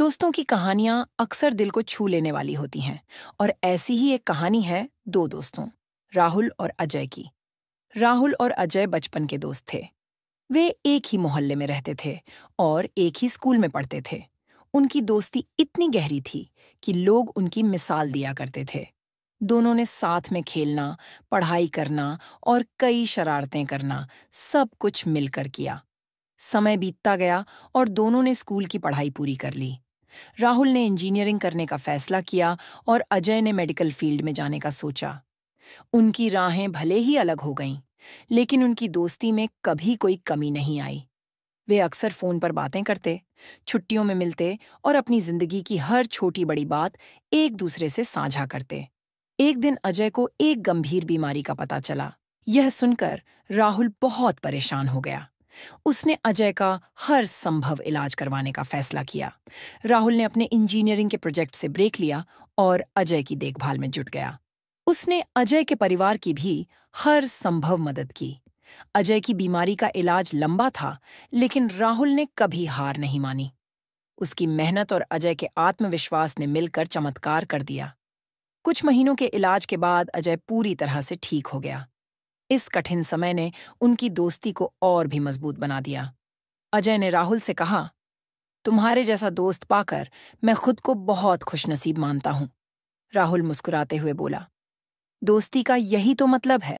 दोस्तों की कहानियां अक्सर दिल को छू लेने वाली होती हैं और ऐसी ही एक कहानी है दो दोस्तों राहुल और अजय की राहुल और अजय बचपन के दोस्त थे वे एक ही मोहल्ले में रहते थे और एक ही स्कूल में पढ़ते थे उनकी दोस्ती इतनी गहरी थी कि लोग उनकी मिसाल दिया करते थे दोनों ने साथ में खेलना पढ़ाई करना और कई शरारतें करना सब कुछ मिलकर किया समय बीतता गया और दोनों ने स्कूल की पढ़ाई पूरी कर ली राहुल ने इंजीनियरिंग करने का फैसला किया और अजय ने मेडिकल फील्ड में जाने का सोचा उनकी राहें भले ही अलग हो गईं लेकिन उनकी दोस्ती में कभी कोई कमी नहीं आई वे अक्सर फोन पर बातें करते छुट्टियों में मिलते और अपनी जिंदगी की हर छोटी बड़ी बात एक दूसरे से साझा करते एक दिन अजय को एक गंभीर बीमारी का पता चला यह सुनकर राहुल बहुत परेशान हो गया उसने अजय का हर संभव इलाज करवाने का फैसला किया राहुल ने अपने इंजीनियरिंग के प्रोजेक्ट से ब्रेक लिया और अजय की देखभाल में जुट गया उसने अजय के परिवार की भी हर संभव मदद की अजय की बीमारी का इलाज लंबा था लेकिन राहुल ने कभी हार नहीं मानी उसकी मेहनत और अजय के आत्मविश्वास ने मिलकर चमत्कार कर दिया कुछ महीनों के इलाज के बाद अजय पूरी तरह से ठीक हो गया इस कठिन समय ने उनकी दोस्ती को और भी मजबूत बना दिया अजय ने राहुल से कहा तुम्हारे जैसा दोस्त पाकर मैं खुद को बहुत खुशनसीब मानता हूं राहुल मुस्कुराते हुए बोला दोस्ती का यही तो मतलब है